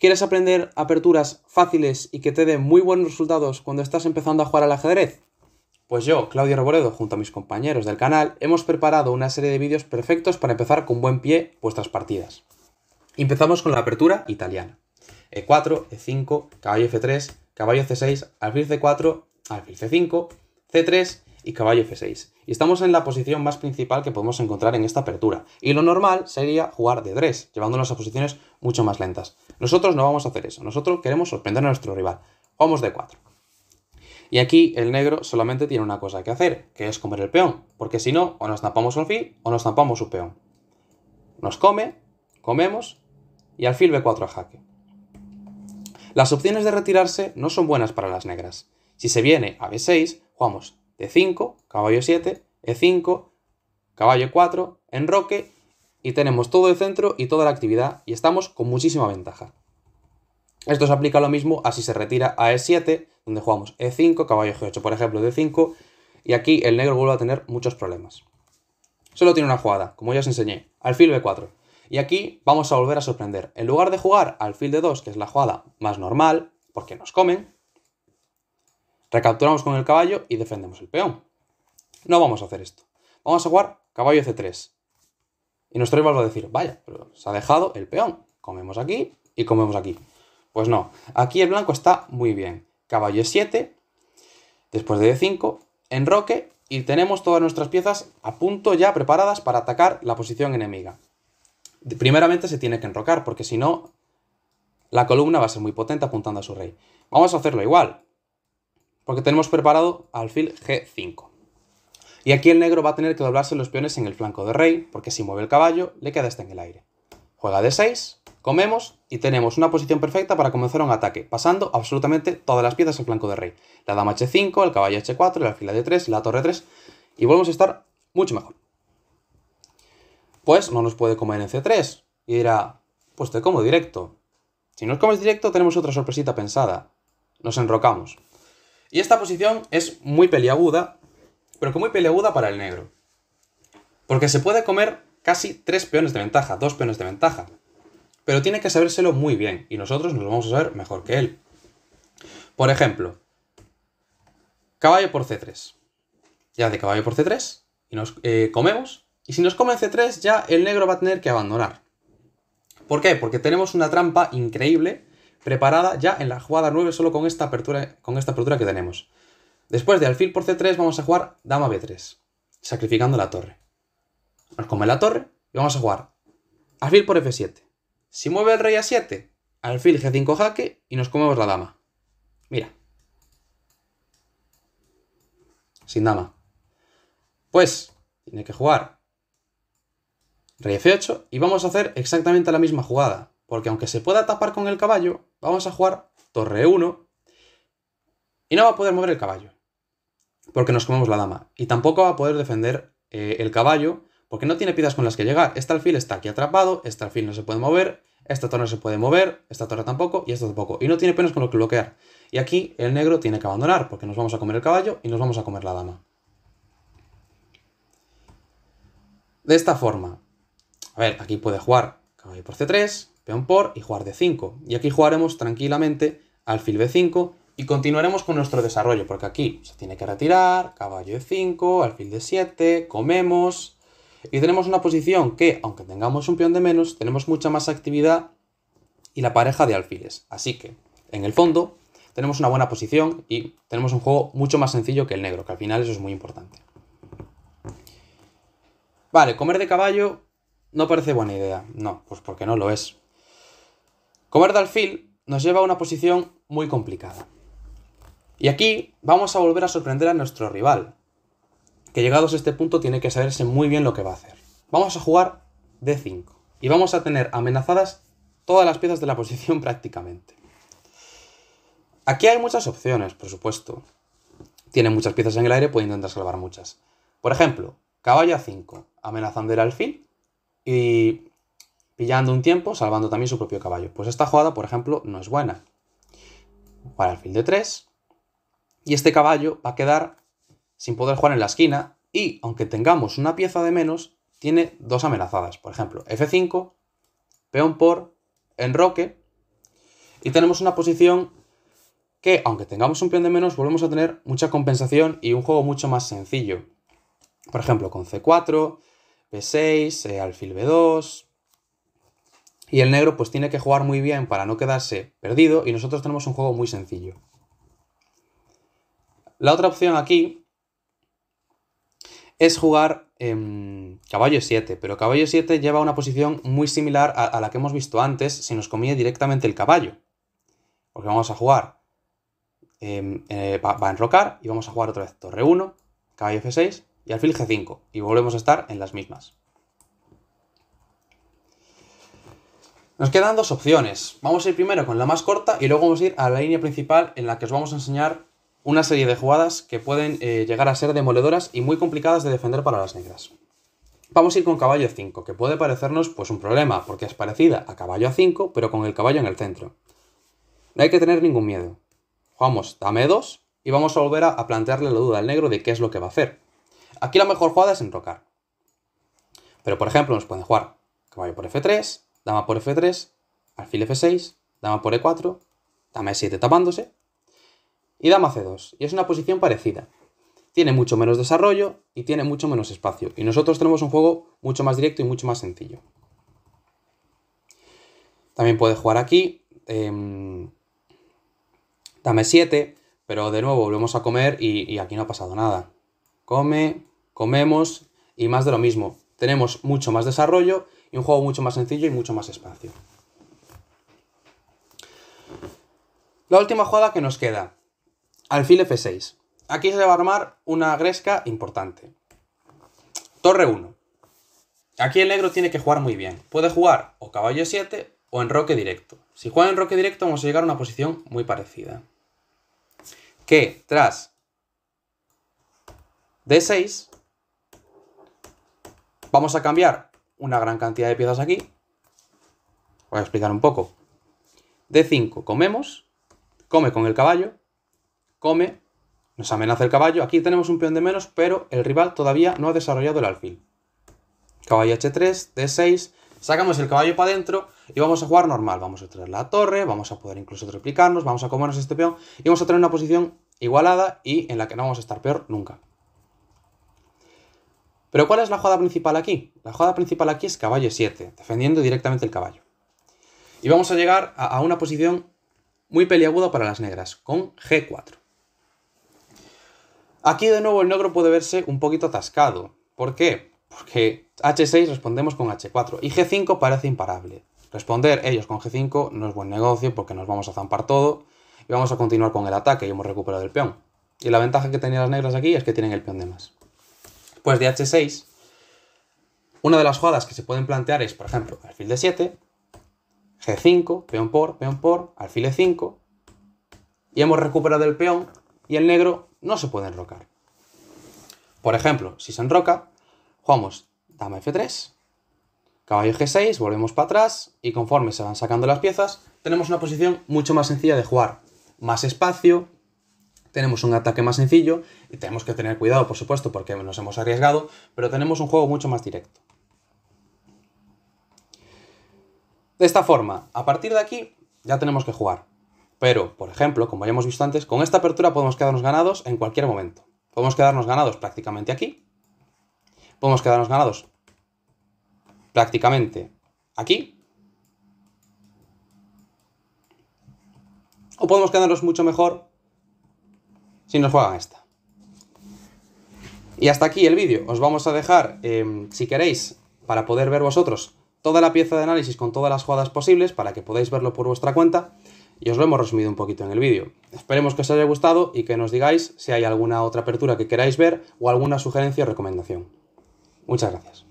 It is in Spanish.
¿Quieres aprender aperturas fáciles y que te den muy buenos resultados cuando estás empezando a jugar al ajedrez? Pues yo, Claudio Arboredo, junto a mis compañeros del canal, hemos preparado una serie de vídeos perfectos para empezar con buen pie vuestras partidas. Empezamos con la apertura italiana. E4, E5, caballo F3, caballo C6, alfil C4, alfil C5, C3 y caballo f6. Y estamos en la posición más principal que podemos encontrar en esta apertura. Y lo normal sería jugar de 3, llevándonos a posiciones mucho más lentas. Nosotros no vamos a hacer eso, nosotros queremos sorprender a nuestro rival. vamos de 4. Y aquí el negro solamente tiene una cosa que hacer, que es comer el peón, porque si no, o nos tapamos un fil o nos tapamos su peón. Nos come, comemos y alfil b4 a jaque. Las opciones de retirarse no son buenas para las negras. Si se viene a b6, jugamos e 5 caballo 7, E5, caballo 4, enroque y tenemos todo el centro y toda la actividad y estamos con muchísima ventaja. Esto se aplica lo mismo a si se retira a E7, donde jugamos E5, caballo G8, por ejemplo, de 5 y aquí el negro vuelve a tener muchos problemas. Solo tiene una jugada, como ya os enseñé, alfil B4. Y aquí vamos a volver a sorprender. En lugar de jugar alfil D2, que es la jugada más normal, porque nos comen, Recapturamos con el caballo y defendemos el peón. No vamos a hacer esto. Vamos a jugar caballo c3. Y nuestro rival va a decir, vaya, pero se ha dejado el peón. Comemos aquí y comemos aquí. Pues no, aquí el blanco está muy bien. Caballo e7, después de d5, enroque y tenemos todas nuestras piezas a punto ya preparadas para atacar la posición enemiga. Primeramente se tiene que enrocar porque si no, la columna va a ser muy potente apuntando a su rey. Vamos a hacerlo igual porque tenemos preparado alfil g5. Y aquí el negro va a tener que doblarse los peones en el flanco de rey, porque si mueve el caballo, le queda este en el aire. Juega de 6, comemos y tenemos una posición perfecta para comenzar un ataque, pasando absolutamente todas las piezas al flanco de rey. La dama h5, el caballo h4, la fila de 3 la torre 3 y volvemos a estar mucho mejor. Pues no nos puede comer en c3 y dirá, pues te como directo. Si nos comes directo tenemos otra sorpresita pensada. Nos enrocamos. Y esta posición es muy peliaguda, pero que muy peliaguda para el negro. Porque se puede comer casi tres peones de ventaja, dos peones de ventaja. Pero tiene que sabérselo muy bien, y nosotros nos lo vamos a saber mejor que él. Por ejemplo, caballo por C3. Ya de caballo por C3, y nos eh, comemos. Y si nos comen C3, ya el negro va a tener que abandonar. ¿Por qué? Porque tenemos una trampa increíble preparada ya en la jugada 9 solo con esta apertura, con esta apertura que tenemos. Después de alfil por c3 vamos a jugar dama b3, sacrificando la torre. Nos come la torre y vamos a jugar alfil por f7. Si mueve el rey a 7, alfil g5 jaque y nos comemos la dama. Mira. Sin dama. Pues tiene que jugar rey f8 y vamos a hacer exactamente la misma jugada porque aunque se pueda tapar con el caballo, vamos a jugar torre 1 y no va a poder mover el caballo, porque nos comemos la dama. Y tampoco va a poder defender eh, el caballo, porque no tiene piezas con las que llegar. Este alfil está aquí atrapado, este alfil no se puede mover, esta torre no se puede mover, esta torre tampoco y esta tampoco. Y no tiene penas con lo que bloquear. Y aquí el negro tiene que abandonar, porque nos vamos a comer el caballo y nos vamos a comer la dama. De esta forma, a ver, aquí puede jugar caballo por c3, peón por y jugar de 5 Y aquí jugaremos tranquilamente alfil de 5 y continuaremos con nuestro desarrollo, porque aquí se tiene que retirar, caballo de 5 alfil de 7 comemos... Y tenemos una posición que, aunque tengamos un peón de menos, tenemos mucha más actividad y la pareja de alfiles. Así que, en el fondo, tenemos una buena posición y tenemos un juego mucho más sencillo que el negro, que al final eso es muy importante. Vale, comer de caballo no parece buena idea. No, pues porque no lo es de alfil nos lleva a una posición muy complicada. Y aquí vamos a volver a sorprender a nuestro rival, que llegados a este punto tiene que saberse muy bien lo que va a hacer. Vamos a jugar D5 y vamos a tener amenazadas todas las piezas de la posición prácticamente. Aquí hay muchas opciones, por supuesto. Tiene muchas piezas en el aire, puede intentar salvar muchas. Por ejemplo, caballo a 5, amenazando el alfil y pillando un tiempo, salvando también su propio caballo. Pues esta jugada, por ejemplo, no es buena. Para el alfil de 3. Y este caballo va a quedar sin poder jugar en la esquina. Y aunque tengamos una pieza de menos, tiene dos amenazadas. Por ejemplo, F5, peón por, enroque. Y tenemos una posición que, aunque tengamos un peón de menos, volvemos a tener mucha compensación y un juego mucho más sencillo. Por ejemplo, con C4, B6, alfil B2, y el negro pues tiene que jugar muy bien para no quedarse perdido y nosotros tenemos un juego muy sencillo. La otra opción aquí es jugar eh, caballo 7, pero caballo 7 lleva una posición muy similar a, la que hemos visto antes si nos comía directamente el caballo. Porque vamos a jugar em, eh, va, a enrocar y vamos a jugar otra vez torre 1, caballo f6 y alfil g5 y volvemos a estar en las mismas. Nos quedan dos opciones. Vamos a ir primero con la más corta y luego vamos a ir a la línea principal en la que os vamos a enseñar una serie de jugadas que pueden eh, llegar a ser demoledoras y muy complicadas de defender para las negras. Vamos a ir con caballo 5, que puede parecernos pues un problema, porque es parecida a caballo a 5, pero con el caballo en el centro. No hay que tener ningún miedo. Jugamos dame 2 y vamos a volver a, a plantearle la duda al negro de qué es lo que va a hacer. Aquí la mejor jugada es enrocar. Pero por ejemplo nos pueden jugar caballo por f3, dama por f3, alfil f6, dama por e4, dama e7 tapándose y dama c2. Y es una posición parecida. Tiene mucho menos desarrollo y tiene mucho menos espacio. Y nosotros tenemos un juego mucho más directo y mucho más sencillo. También puede jugar aquí. Em, dama dame 7, pero de nuevo volvemos a comer y, aquí no ha pasado nada. Come, comemos y más de lo mismo. Tenemos mucho más desarrollo y un juego mucho más sencillo y mucho más espacio. La última jugada que nos queda. Alfil F6. Aquí se va a armar una gresca importante. Torre 1. Aquí el negro tiene que jugar muy bien. Puede jugar o caballo 7 o en roque directo. Si juega roque directo vamos a llegar a una posición muy parecida. Que tras D6 vamos a cambiar una gran cantidad de piezas aquí. Voy a explicar un poco. d 5 comemos, come con el caballo, come, nos amenaza el caballo. Aquí tenemos un peón de menos, pero el rival todavía no ha desarrollado el alfil. Caballo H3, D6, sacamos el caballo para adentro y vamos a jugar normal. Vamos a traer la torre, vamos a poder incluso triplicarnos, vamos a comernos este peón y vamos a tener una posición igualada y en la que no vamos a estar peor nunca. Pero ¿cuál es la jugada principal aquí? La jugada principal aquí es caballo 7, defendiendo directamente el caballo. Y vamos a llegar a, una posición muy peliaguda para las negras, con G4. Aquí de nuevo el negro puede verse un poquito atascado. ¿Por qué? Porque H6 respondemos con H4 y G5 parece imparable. Responder ellos con G5 no es buen negocio porque nos vamos a zampar todo y vamos a continuar con el ataque y hemos recuperado el peón. Y la ventaja que tenían las negras aquí es que tienen el peón de más. Después de H6, una de las jugadas que se pueden plantear es, por ejemplo, alfil de 7, G5, peón por, peón por, alfil E5, y hemos recuperado el peón y el negro no se puede enrocar. Por ejemplo, si se enroca, jugamos dama F3, caballo G6, volvemos para atrás y conforme se van sacando las piezas, tenemos una posición mucho más sencilla de jugar. Más espacio, tenemos un ataque más sencillo y tenemos que tener cuidado, por supuesto, porque nos hemos arriesgado, pero tenemos un juego mucho más directo. De esta forma, a partir de aquí ya tenemos que jugar. Pero, por ejemplo, como ya hemos visto antes, con esta apertura podemos quedarnos ganados en cualquier momento. Podemos quedarnos ganados prácticamente aquí. Podemos quedarnos ganados prácticamente aquí. O podemos quedarnos mucho mejor si nos juegan esta. Y hasta aquí el vídeo. Os vamos a dejar, em, si queréis, para poder ver vosotros toda la pieza de análisis con todas las jugadas posibles, para que podáis verlo por vuestra cuenta. Y os lo hemos resumido un poquito en el vídeo. Esperemos que os haya gustado y que nos digáis si hay alguna otra apertura que queráis ver o alguna sugerencia o recomendación. Muchas gracias.